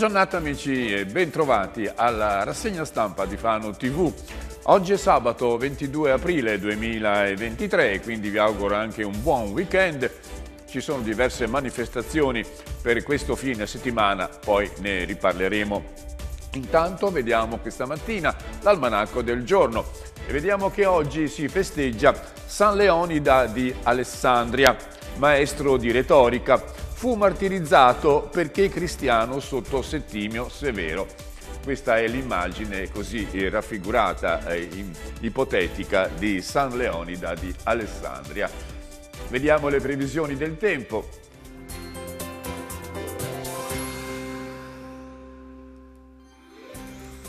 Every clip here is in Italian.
giornata amici e bentrovati alla rassegna stampa di Fano TV. Oggi è sabato 22 aprile 2023, quindi vi auguro anche un buon weekend. Ci sono diverse manifestazioni per questo fine settimana, poi ne riparleremo. Intanto vediamo questa mattina l'almanacco del giorno e vediamo che oggi si festeggia San Leonida di Alessandria, maestro di retorica, fu martirizzato perché cristiano sotto Settimio Severo. Questa è l'immagine così eh, raffigurata, eh, ipotetica, di San Leonida di Alessandria. Vediamo le previsioni del tempo.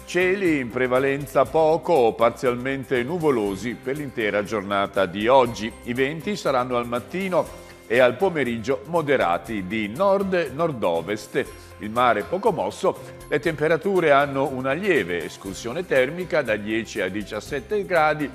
Cieli in prevalenza poco o parzialmente nuvolosi per l'intera giornata di oggi. I venti saranno al mattino e al pomeriggio moderati di nord-nord-ovest. Il mare poco mosso, le temperature hanno una lieve escursione termica da 10 a 17 gradi,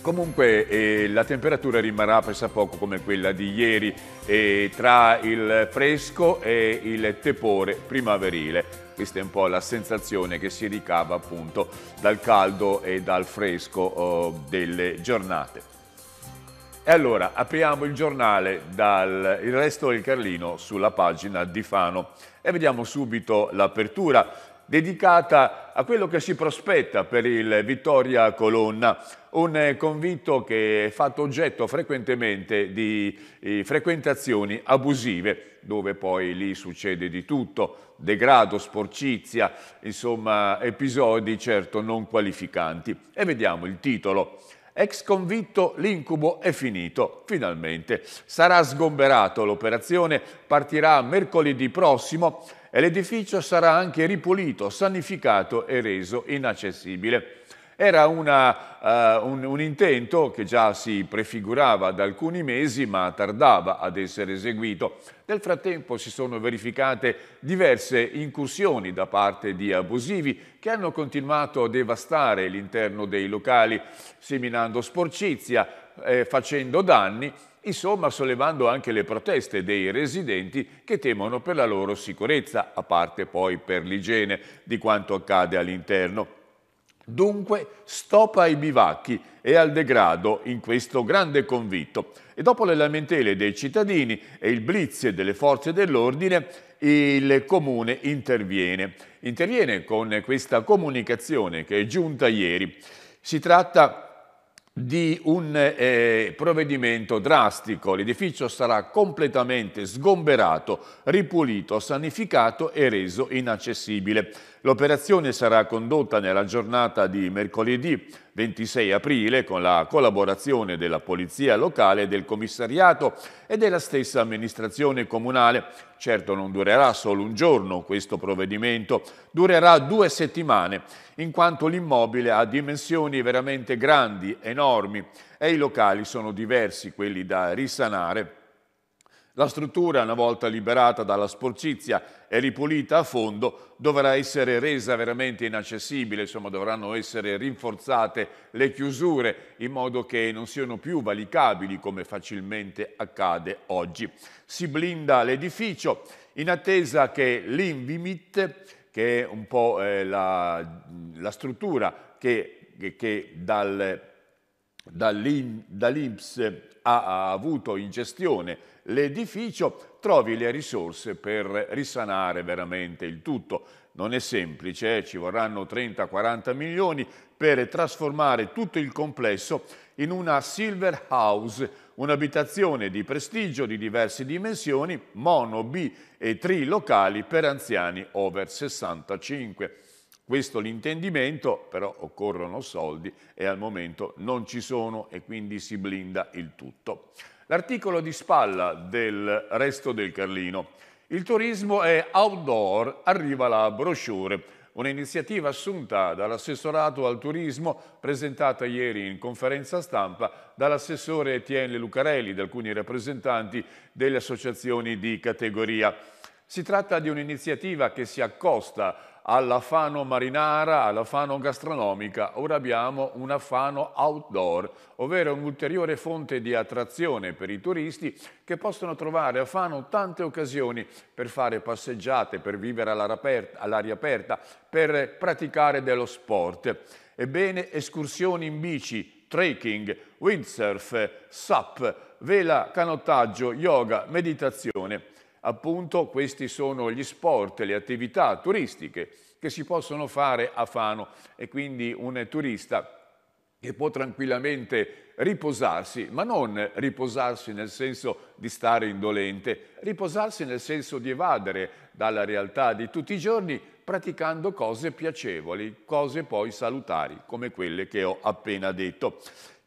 Comunque eh, la temperatura rimarrà pressappoco come quella di ieri eh, tra il fresco e il tepore primaverile. Questa è un po' la sensazione che si ricava appunto dal caldo e dal fresco oh, delle giornate. E allora apriamo il giornale dal il resto del Carlino sulla pagina di Fano e vediamo subito l'apertura dedicata a quello che si prospetta per il Vittoria Colonna, un eh, convitto che è fatto oggetto frequentemente di eh, frequentazioni abusive, dove poi lì succede di tutto, degrado, sporcizia, insomma episodi certo non qualificanti. E vediamo il titolo Ex convitto, l'incubo è finito, finalmente. Sarà sgomberato l'operazione, partirà mercoledì prossimo e l'edificio sarà anche ripulito, sanificato e reso inaccessibile. Era una, uh, un, un intento che già si prefigurava da alcuni mesi ma tardava ad essere eseguito. Nel frattempo si sono verificate diverse incursioni da parte di abusivi che hanno continuato a devastare l'interno dei locali, seminando sporcizia, eh, facendo danni, insomma sollevando anche le proteste dei residenti che temono per la loro sicurezza, a parte poi per l'igiene di quanto accade all'interno. Dunque stop ai bivacchi e al degrado in questo grande convitto. E dopo le lamentele dei cittadini e il blitz delle forze dell'ordine, il comune interviene. Interviene con questa comunicazione che è giunta ieri. Si tratta di un eh, provvedimento drastico. L'edificio sarà completamente sgomberato, ripulito, sanificato e reso inaccessibile. L'operazione sarà condotta nella giornata di mercoledì 26 aprile con la collaborazione della Polizia locale, del commissariato e della stessa amministrazione comunale. Certo non durerà solo un giorno questo provvedimento, durerà due settimane, in quanto l'immobile ha dimensioni veramente grandi, enormi e i locali sono diversi quelli da risanare la struttura, una volta liberata dalla sporcizia e ripulita a fondo, dovrà essere resa veramente inaccessibile, insomma dovranno essere rinforzate le chiusure in modo che non siano più valicabili come facilmente accade oggi. Si blinda l'edificio in attesa che l'Invimit che è un po' eh, la, la struttura che, che, che dal dall'Inps ha avuto in gestione l'edificio, trovi le risorse per risanare veramente il tutto. Non è semplice, eh? ci vorranno 30-40 milioni per trasformare tutto il complesso in una Silver House, un'abitazione di prestigio di diverse dimensioni, mono, bi e tri locali per anziani over 65. Questo l'intendimento, però occorrono soldi e al momento non ci sono e quindi si blinda il tutto. L'articolo di spalla del resto del Carlino. Il turismo è outdoor, arriva la brochure, un'iniziativa assunta dall'assessorato al turismo presentata ieri in conferenza stampa dall'assessore Etienne Lucarelli da alcuni rappresentanti delle associazioni di categoria. Si tratta di un'iniziativa che si accosta alla Fano marinara, alla Fano gastronomica, ora abbiamo una Fano outdoor, ovvero un'ulteriore fonte di attrazione per i turisti che possono trovare a Fano tante occasioni per fare passeggiate, per vivere all'aria aperta, per praticare dello sport. Ebbene, escursioni in bici, trekking, windsurf, sap, vela, canottaggio, yoga, meditazione appunto questi sono gli sport, le attività turistiche che si possono fare a Fano e quindi un turista che può tranquillamente riposarsi, ma non riposarsi nel senso di stare indolente, riposarsi nel senso di evadere dalla realtà di tutti i giorni praticando cose piacevoli, cose poi salutari, come quelle che ho appena detto.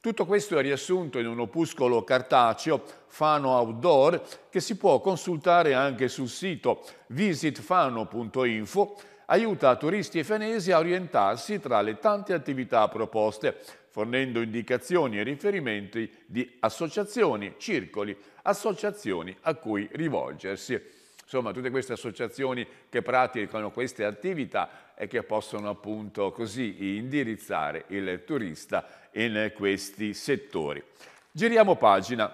Tutto questo è riassunto in un opuscolo cartaceo, Fano Outdoor, che si può consultare anche sul sito visitfano.info, aiuta turisti e fenesi a orientarsi tra le tante attività proposte, fornendo indicazioni e riferimenti di associazioni, circoli, associazioni a cui rivolgersi. Insomma, tutte queste associazioni che praticano queste attività e che possono appunto così indirizzare il turista in questi settori. Giriamo pagina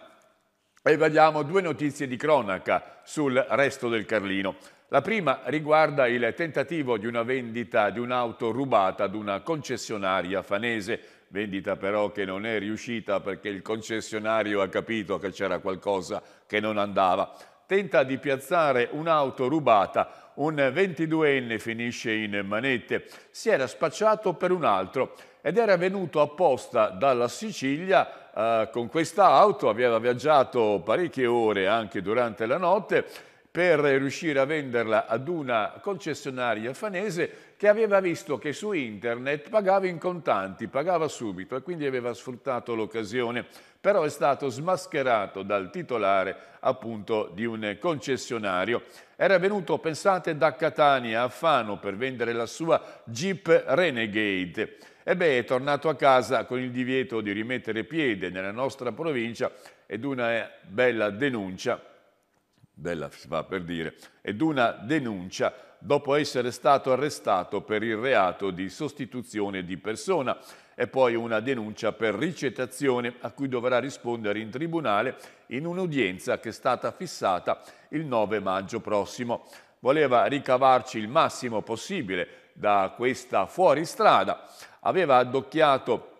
e vediamo due notizie di cronaca sul resto del Carlino. La prima riguarda il tentativo di una vendita di un'auto rubata ad una concessionaria fanese, vendita però che non è riuscita perché il concessionario ha capito che c'era qualcosa che non andava. Tenta di piazzare un'auto rubata un 22enne finisce in manette, si era spacciato per un altro ed era venuto apposta dalla Sicilia eh, con questa auto, aveva viaggiato parecchie ore anche durante la notte per riuscire a venderla ad una concessionaria fanese che aveva visto che su internet pagava in contanti, pagava subito e quindi aveva sfruttato l'occasione, però è stato smascherato dal titolare appunto di un concessionario. Era venuto, pensate, da Catania a Fano per vendere la sua Jeep Renegade. E beh, è tornato a casa con il divieto di rimettere piede nella nostra provincia ed una bella denuncia, bella si fa per dire, ed una denuncia dopo essere stato arrestato per il reato di sostituzione di persona e poi una denuncia per ricettazione a cui dovrà rispondere in tribunale in un'udienza che è stata fissata il 9 maggio prossimo. Voleva ricavarci il massimo possibile da questa fuoristrada, aveva addocchiato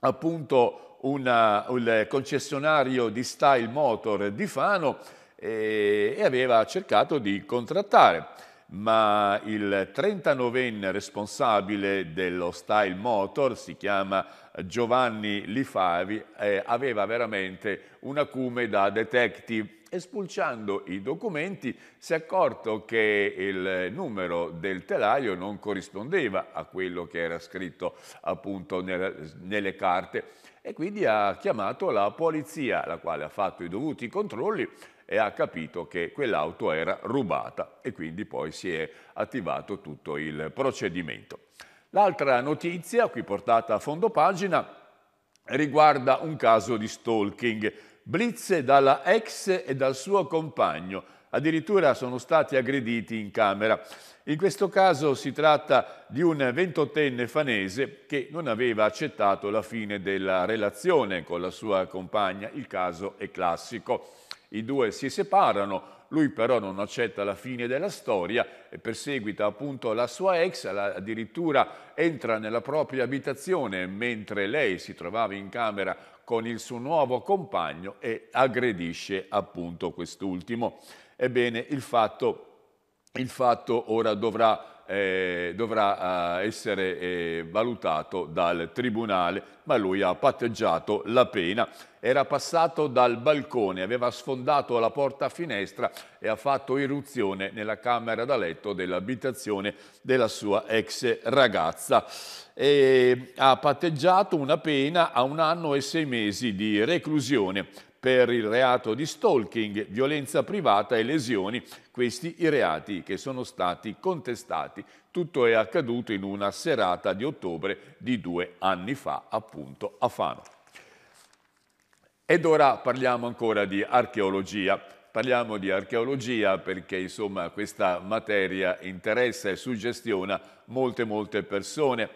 appunto una, uh, il concessionario di Style Motor di Fano e, eh, e aveva cercato di contrattare ma il 39enne responsabile dello Style Motor, si chiama Giovanni Lifavi, eh, aveva veramente un acume da detective Espulciando i documenti si è accorto che il numero del telaio non corrispondeva a quello che era scritto appunto nel, nelle carte e quindi ha chiamato la polizia, la quale ha fatto i dovuti controlli e ha capito che quell'auto era rubata e quindi poi si è attivato tutto il procedimento. L'altra notizia, qui portata a fondo pagina, riguarda un caso di stalking. Blitz dalla ex e dal suo compagno, addirittura sono stati aggrediti in camera. In questo caso si tratta di un ventottenne fanese che non aveva accettato la fine della relazione con la sua compagna, il caso è classico. I due si separano, lui però non accetta la fine della storia e perseguita appunto la sua ex, addirittura entra nella propria abitazione mentre lei si trovava in camera con il suo nuovo compagno e aggredisce appunto quest'ultimo. Ebbene, il fatto, il fatto ora dovrà eh, dovrà eh, essere eh, valutato dal tribunale, ma lui ha patteggiato la pena. Era passato dal balcone, aveva sfondato la porta a finestra e ha fatto irruzione nella camera da letto dell'abitazione della sua ex ragazza. E ha patteggiato una pena a un anno e sei mesi di reclusione per il reato di stalking, violenza privata e lesioni, questi i reati che sono stati contestati. Tutto è accaduto in una serata di ottobre di due anni fa, appunto a Fano. Ed ora parliamo ancora di archeologia. Parliamo di archeologia perché insomma questa materia interessa e suggestiona molte molte persone.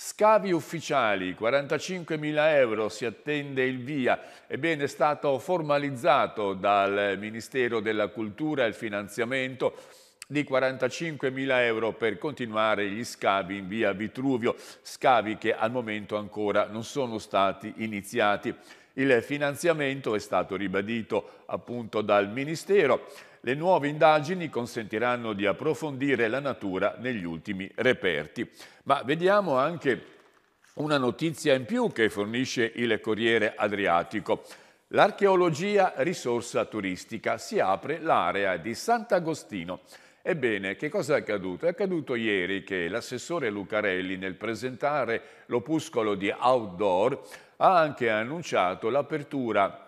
Scavi ufficiali, 45.000 euro, si attende il via. Ebbene, è stato formalizzato dal Ministero della Cultura il finanziamento di 45.000 euro per continuare gli scavi in via Vitruvio, scavi che al momento ancora non sono stati iniziati. Il finanziamento è stato ribadito appunto dal Ministero le nuove indagini consentiranno di approfondire la natura negli ultimi reperti. Ma vediamo anche una notizia in più che fornisce il Corriere Adriatico. L'archeologia risorsa turistica si apre l'area di Sant'Agostino. Ebbene, che cosa è accaduto? È accaduto ieri che l'assessore Lucarelli, nel presentare l'opuscolo di Outdoor, ha anche annunciato l'apertura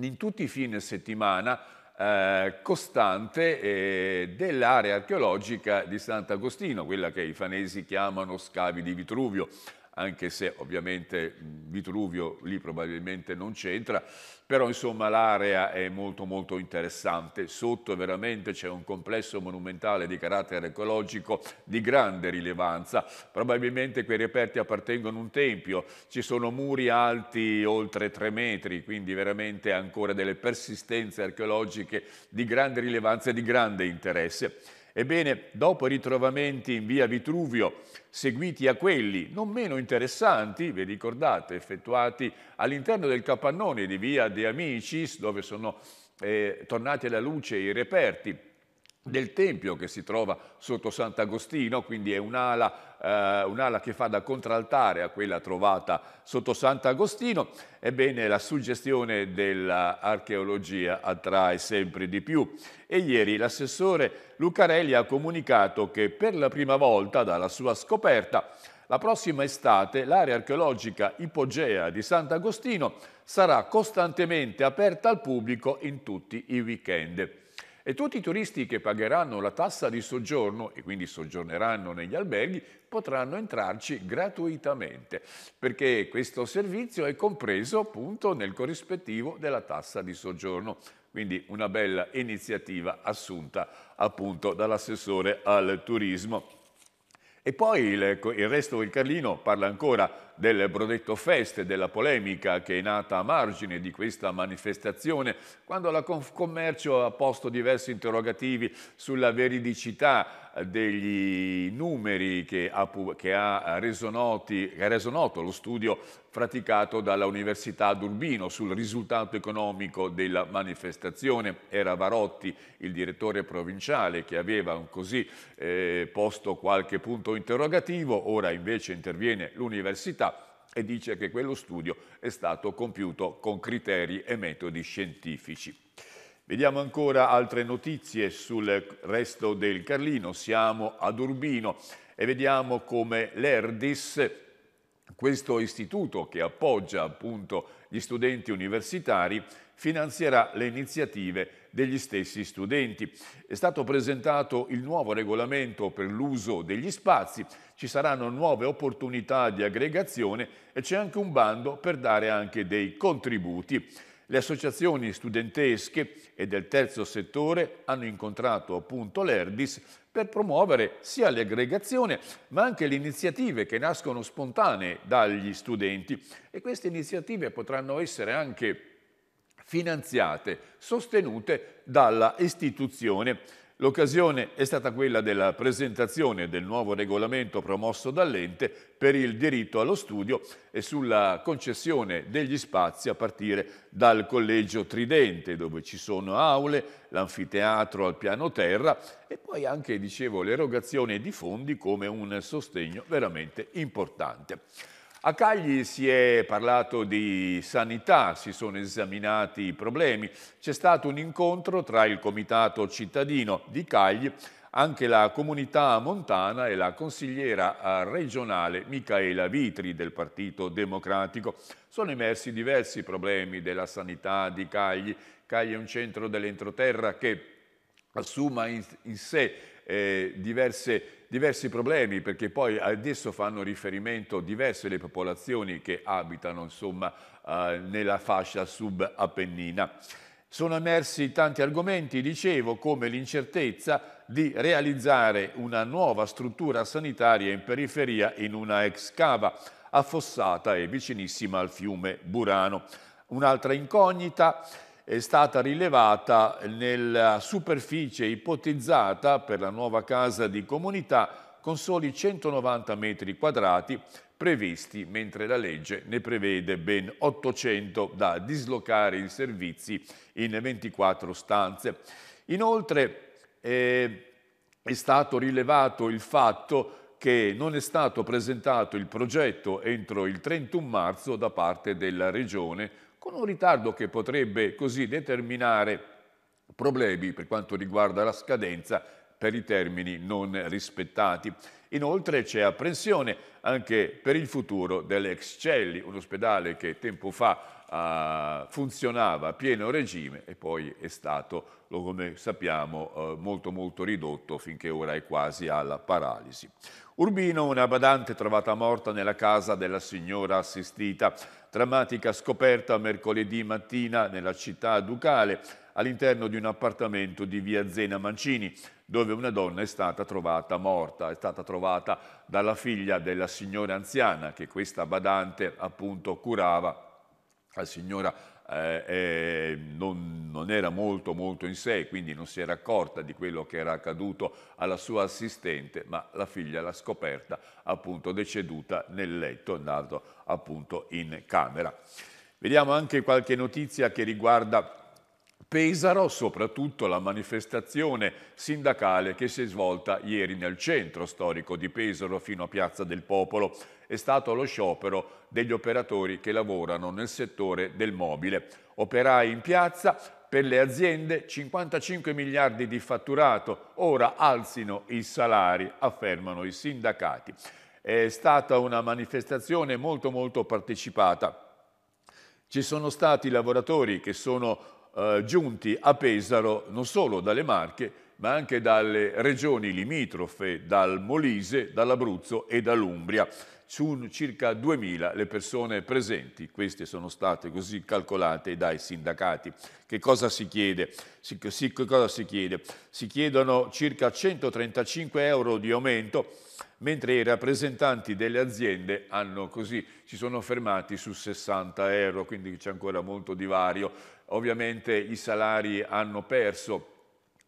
in tutti i fine settimana eh, costante eh, dell'area archeologica di Sant'Agostino, quella che i fanesi chiamano scavi di Vitruvio anche se ovviamente Vitruvio lì probabilmente non c'entra, però insomma l'area è molto molto interessante, sotto veramente c'è un complesso monumentale di carattere ecologico di grande rilevanza, probabilmente quei reperti appartengono a un tempio, ci sono muri alti oltre 3 metri, quindi veramente ancora delle persistenze archeologiche di grande rilevanza e di grande interesse. Ebbene, dopo i ritrovamenti in via Vitruvio, seguiti a quelli non meno interessanti, vi ricordate, effettuati all'interno del capannone di via De Amicis, dove sono eh, tornati alla luce i reperti del Tempio che si trova sotto Sant'Agostino, quindi è un'ala, eh, un'ala, che fa da contraltare a quella trovata sotto Sant'Agostino, ebbene la suggestione dell'archeologia attrae sempre di più e ieri l'assessore Lucarelli ha comunicato che per la prima volta dalla sua scoperta la prossima estate l'area archeologica ipogea di Sant'Agostino sarà costantemente aperta al pubblico in tutti i weekend. E tutti i turisti che pagheranno la tassa di soggiorno e quindi soggiorneranno negli alberghi potranno entrarci gratuitamente perché questo servizio è compreso appunto nel corrispettivo della tassa di soggiorno. Quindi una bella iniziativa assunta appunto dall'assessore al turismo. E poi il, ecco, il resto del Carlino parla ancora del Brodetto Fest e della polemica che è nata a margine di questa manifestazione, quando la Confcommercio ha posto diversi interrogativi sulla veridicità degli numeri che ha, che ha reso, noti, che ha reso noto lo studio praticato dall'Università Università d'Urbino sul risultato economico della manifestazione. Era Varotti, il direttore provinciale, che aveva così eh, posto qualche punto interrogativo, ora invece interviene l'università e dice che quello studio è stato compiuto con criteri e metodi scientifici. Vediamo ancora altre notizie sul resto del Carlino. Siamo ad Urbino e vediamo come l'ERDIS, questo istituto che appoggia appunto gli studenti universitari, finanzierà le iniziative degli stessi studenti. È stato presentato il nuovo regolamento per l'uso degli spazi, ci saranno nuove opportunità di aggregazione e c'è anche un bando per dare anche dei contributi. Le associazioni studentesche e del terzo settore hanno incontrato appunto l'ERDIS per promuovere sia l'aggregazione ma anche le iniziative che nascono spontanee dagli studenti e queste iniziative potranno essere anche finanziate, sostenute dalla istituzione. L'occasione è stata quella della presentazione del nuovo regolamento promosso dall'ente per il diritto allo studio e sulla concessione degli spazi a partire dal collegio Tridente, dove ci sono aule, l'anfiteatro al piano terra e poi anche, dicevo, l'erogazione di fondi come un sostegno veramente importante. A Cagli si è parlato di sanità, si sono esaminati i problemi, c'è stato un incontro tra il Comitato cittadino di Cagli, anche la comunità montana e la consigliera eh, regionale Micaela Vitri del Partito Democratico. Sono emersi diversi problemi della sanità di Cagli. Cagli è un centro dell'entroterra che assuma in, in sé eh, diverse diversi problemi perché poi adesso fanno riferimento diverse le popolazioni che abitano insomma, eh, nella fascia sub-appennina. Sono emersi tanti argomenti, dicevo, come l'incertezza di realizzare una nuova struttura sanitaria in periferia in una ex cava affossata e vicinissima al fiume Burano. Un'altra incognita è stata rilevata nella superficie ipotizzata per la nuova casa di comunità con soli 190 metri quadrati previsti, mentre la legge ne prevede ben 800 da dislocare in servizi in 24 stanze. Inoltre eh, è stato rilevato il fatto che non è stato presentato il progetto entro il 31 marzo da parte della Regione con un ritardo che potrebbe così determinare problemi per quanto riguarda la scadenza per i termini non rispettati. Inoltre c'è apprensione anche per il futuro dell'Excelli, un ospedale che tempo fa uh, funzionava a pieno regime e poi è stato, come sappiamo, uh, molto molto ridotto finché ora è quasi alla paralisi. Urbino, una badante trovata morta nella casa della signora assistita. Drammatica scoperta mercoledì mattina nella città ducale, all'interno di un appartamento di via Zena Mancini, dove una donna è stata trovata morta, è stata trovata dalla figlia della signora anziana che questa badante appunto curava, la signora eh, eh, non, non, era molto, molto in sé, quindi non si era accorta di quello che era accaduto alla sua assistente, ma la figlia l'ha scoperta appunto deceduta nel letto, andando appunto in camera. Vediamo anche qualche notizia che riguarda Pesaro, soprattutto la manifestazione sindacale che si è svolta ieri nel centro storico di Pesaro fino a Piazza del Popolo è stato lo sciopero degli operatori che lavorano nel settore del mobile. Operai in piazza, per le aziende 55 miliardi di fatturato, ora alzino i salari, affermano i sindacati. È stata una manifestazione molto molto partecipata. Ci sono stati lavoratori che sono eh, giunti a Pesaro non solo dalle Marche, ma anche dalle regioni limitrofe, dal Molise, dall'Abruzzo e dall'Umbria su circa 2.000 le persone presenti. Queste sono state così calcolate dai sindacati. Che cosa si chiede? Si, si, cosa si, chiede? si chiedono circa 135 euro di aumento mentre i rappresentanti delle aziende hanno così, si sono fermati su 60 euro, quindi c'è ancora molto divario. Ovviamente i salari hanno perso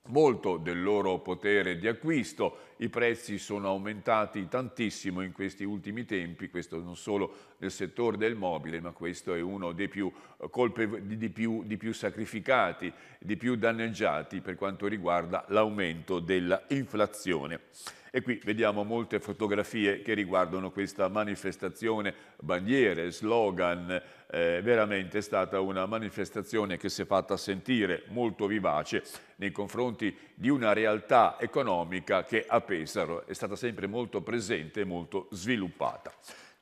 molto del loro potere di acquisto, i prezzi sono aumentati tantissimo in questi ultimi tempi, questo non solo nel settore del mobile, ma questo è uno dei più, eh, colpev- di, più, di più sacrificati, di più danneggiati per quanto riguarda l'aumento dell'inflazione. E qui vediamo molte fotografie che riguardano questa manifestazione, bandiere, slogan, eh, veramente è stata una manifestazione che si è fatta sentire molto vivace nei confronti di una realtà economica che a Pesaro è stata sempre molto presente e molto sviluppata.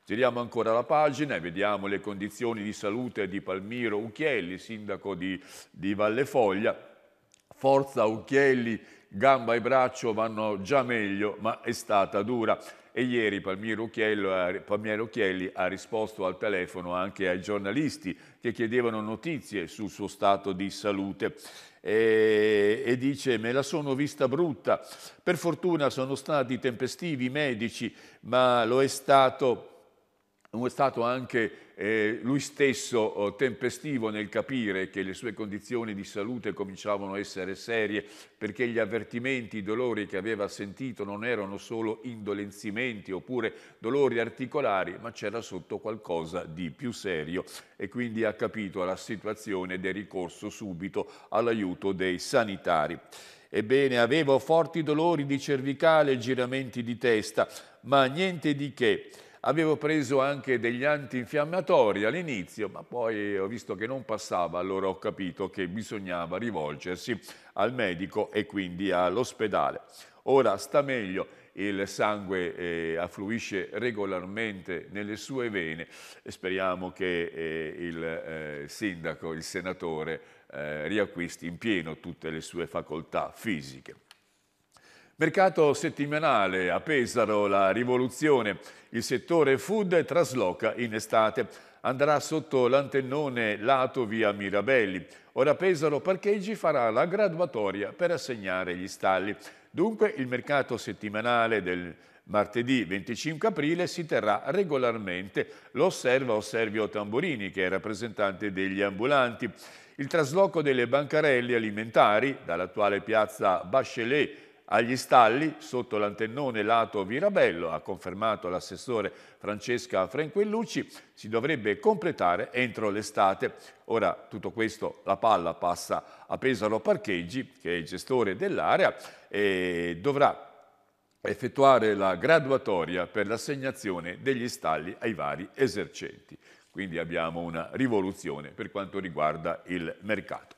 Giriamo ancora la pagina e vediamo le condizioni di salute di Palmiro Ucchielli, sindaco di, di Vallefoglia. Forza Ucchielli, gamba e braccio vanno già meglio, ma è stata dura. E ieri Palmiro Ucchielli, Palmiero Ucchielli ha risposto al telefono anche ai giornalisti che chiedevano notizie sul suo stato di salute. E, e, dice me la sono vista brutta, per fortuna sono stati tempestivi i medici, ma lo è stato è stato anche eh, lui stesso oh, tempestivo nel capire che le sue condizioni di salute cominciavano a essere serie perché gli avvertimenti, i dolori che aveva sentito non erano solo indolenzimenti oppure dolori articolari, ma c'era sotto qualcosa di più serio e quindi ha capito la situazione ed è ricorso subito all'aiuto dei sanitari. Ebbene, avevo forti dolori di cervicale e giramenti di testa, ma niente di che. Avevo preso anche degli antinfiammatori all'inizio, ma poi ho visto che non passava, allora ho capito che bisognava rivolgersi al medico e quindi all'ospedale. Ora sta meglio, il sangue eh, affluisce regolarmente nelle sue vene e speriamo che eh, il eh, sindaco, il senatore eh, riacquisti in pieno tutte le sue facoltà fisiche. Mercato settimanale a Pesaro, la rivoluzione, il settore food trasloca in estate. Andrà sotto l'antennone lato via Mirabelli. Ora Pesaro Parcheggi farà la graduatoria per assegnare gli stalli. Dunque il mercato settimanale del martedì 25 aprile si terrà regolarmente. Lo osserva Osservio Tamburini, che è rappresentante degli ambulanti. Il trasloco delle bancarelle alimentari dall'attuale piazza Bachelet agli stalli sotto l'antennone lato Virabello, ha confermato l'assessore Francesca Franquellucci, si dovrebbe completare entro l'estate. Ora tutto questo, la palla passa a Pesaro Parcheggi, che è il gestore dell'area, e dovrà effettuare la graduatoria per l'assegnazione degli stalli ai vari esercenti. Quindi abbiamo una rivoluzione per quanto riguarda il mercato.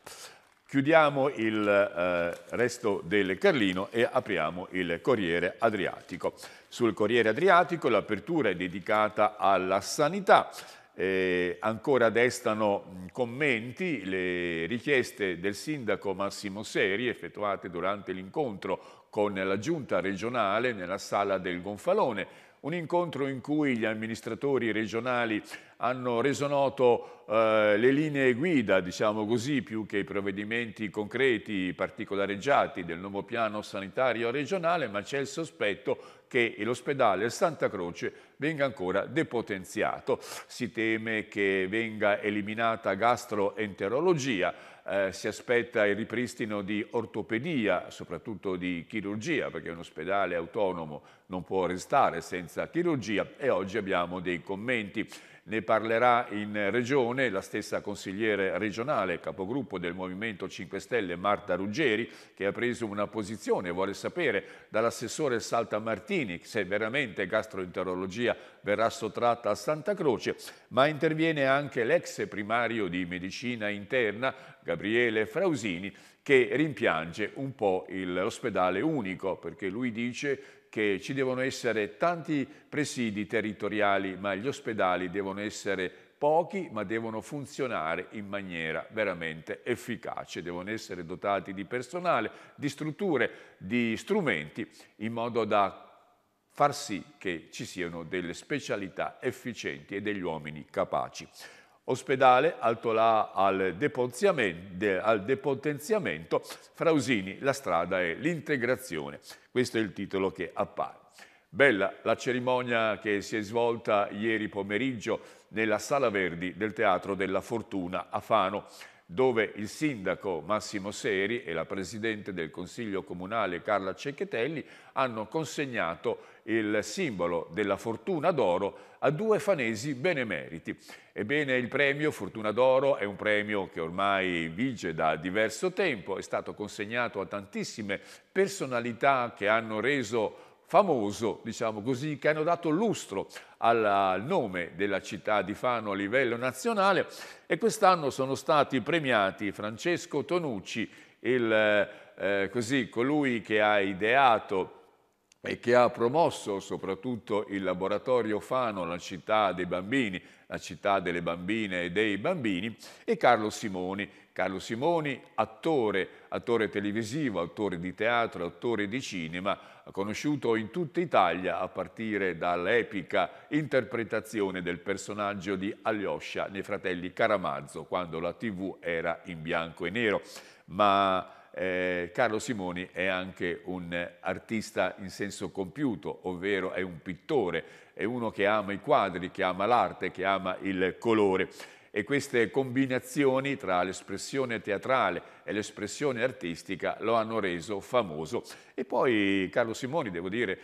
Chiudiamo il eh, resto del Carlino e apriamo il Corriere Adriatico. Sul Corriere Adriatico l'apertura è dedicata alla sanità. Eh, ancora destano mm, commenti le richieste del sindaco Massimo Seri effettuate durante l'incontro con la giunta regionale nella sala del Gonfalone un incontro in cui gli amministratori regionali hanno reso noto eh, le linee guida, diciamo così, più che i provvedimenti concreti particolareggiati del nuovo piano sanitario regionale, ma c'è il sospetto che l'ospedale Santa Croce venga ancora depotenziato. Si teme che venga eliminata gastroenterologia, eh, si aspetta il ripristino di ortopedia, soprattutto di chirurgia, perché un ospedale autonomo non può restare senza chirurgia e oggi abbiamo dei commenti ne parlerà in Regione la stessa consigliere regionale, capogruppo del Movimento 5 Stelle Marta Ruggeri, che ha preso una posizione, vuole sapere dall'assessore Saltamartini se veramente gastroenterologia verrà sottratta a Santa Croce, ma interviene anche l'ex primario di medicina interna Gabriele Frausini che rimpiange un po' l'ospedale unico perché lui dice che ci devono essere tanti presidi territoriali, ma gli ospedali devono essere pochi, ma devono funzionare in maniera veramente efficace, devono essere dotati di personale, di strutture, di strumenti, in modo da far sì che ci siano delle specialità efficienti e degli uomini capaci ospedale, alto là al, al depotenziamento, Frausini, la strada e l'integrazione. Questo è il titolo che appare. Bella la cerimonia che si è svolta ieri pomeriggio nella Sala Verdi del Teatro della Fortuna a Fano, dove il sindaco Massimo Seri e la presidente del Consiglio Comunale Carla Cecchetelli hanno consegnato il simbolo della fortuna d'oro a due fanesi benemeriti. Ebbene, il premio Fortuna d'Oro è un premio che ormai vige da diverso tempo, è stato consegnato a tantissime personalità che hanno reso famoso, diciamo così, che hanno dato lustro al nome della città di Fano a livello nazionale e quest'anno sono stati premiati Francesco Tonucci, il, eh, così, colui che ha ideato e che ha promosso soprattutto il laboratorio Fano, la città dei bambini, la città delle bambine e dei bambini, e Carlo Simoni. Carlo Simoni, attore, attore televisivo, attore di teatro, attore di cinema, conosciuto in tutta Italia a partire dall'epica interpretazione del personaggio di Alyosha nei fratelli Caramazzo, quando la tv era in bianco e nero. Ma eh, Carlo Simoni è anche un artista in senso compiuto, ovvero è un pittore, è uno che ama i quadri, che ama l'arte, che ama il colore e queste combinazioni tra l'espressione teatrale e l'espressione artistica lo hanno reso famoso. E poi Carlo Simoni, devo dire,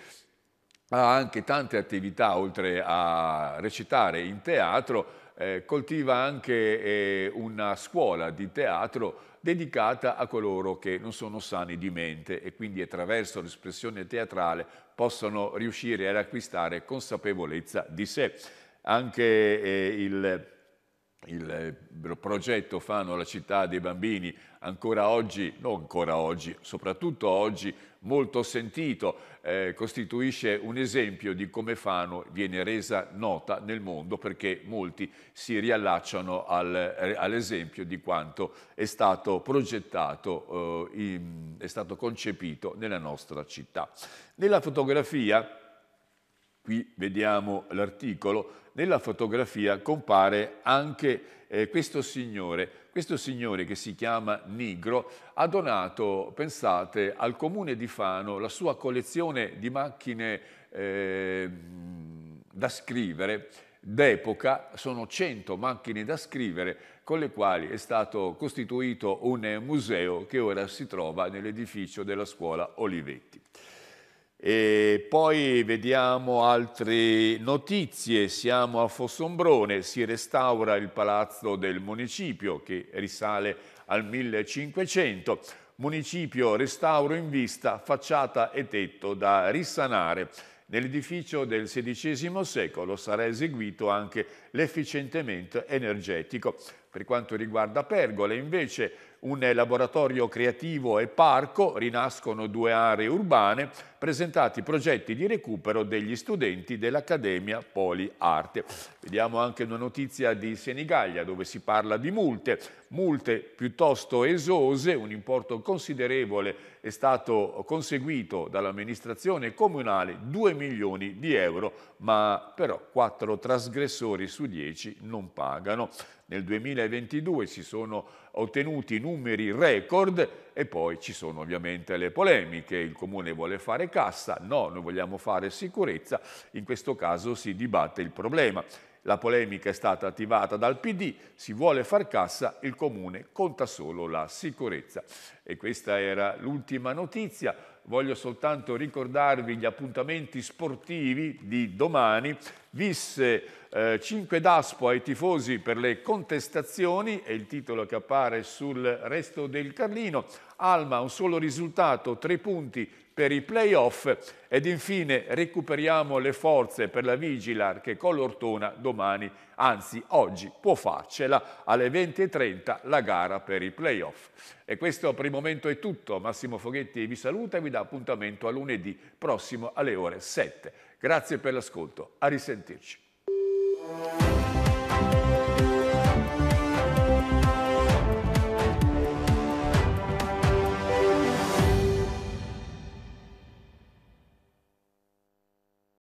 ha anche tante attività, oltre a recitare in teatro, eh, coltiva anche eh, una scuola di teatro dedicata a coloro che non sono sani di mente e quindi attraverso l'espressione teatrale possono riuscire ad acquistare consapevolezza di sé. Anche eh, il il eh, progetto Fano la città dei bambini ancora oggi, non ancora oggi, soprattutto oggi molto sentito, eh, costituisce un esempio di come Fano viene resa nota nel mondo perché molti si riallacciano al, eh, all'esempio di quanto è stato progettato, eh, in, è stato concepito nella nostra città. Nella fotografia qui vediamo l'articolo, nella fotografia compare anche eh, questo signore. Questo signore che si chiama Nigro ha donato, pensate, al comune di Fano la sua collezione di macchine eh, da scrivere d'epoca, sono 100 macchine da scrivere con le quali è stato costituito un museo che ora si trova nell'edificio della scuola Olivetti. E poi vediamo altre notizie, siamo a Fossombrone, si restaura il palazzo del municipio che risale al 1500, municipio restauro in vista, facciata e tetto da risanare. Nell'edificio del XVI secolo sarà eseguito anche l'efficientamento energetico. Per quanto riguarda Pergole, invece, un laboratorio creativo e parco, rinascono due aree urbane, presentati progetti di recupero degli studenti dell'Accademia Poli Arte. Vediamo anche una notizia di Senigallia dove si parla di multe, multe piuttosto esose, un importo considerevole è stato conseguito dall'amministrazione comunale 2 milioni di euro, ma però 4 trasgressori su 10 non pagano. Nel 2022 si sono ottenuti numeri record e poi ci sono ovviamente le polemiche. Il comune vuole fare cassa, no, noi vogliamo fare sicurezza. In questo caso si dibatte il problema. La polemica è stata attivata dal PD, si vuole far cassa, il comune conta solo la sicurezza. E questa era l'ultima notizia. Voglio soltanto ricordarvi gli appuntamenti sportivi di domani. Visse eh, 5 d'aspo ai tifosi per le contestazioni, è il titolo che appare sul resto del Carlino. Alma un solo risultato, 3 punti, per i playoff ed infine recuperiamo le forze per la Vigilar che con l'Ortona domani, anzi oggi, può farcela alle 20.30 la gara per i playoff. E questo per il momento è tutto, Massimo Foghetti vi saluta e vi dà appuntamento a lunedì prossimo alle ore 7. Grazie per l'ascolto, a risentirci.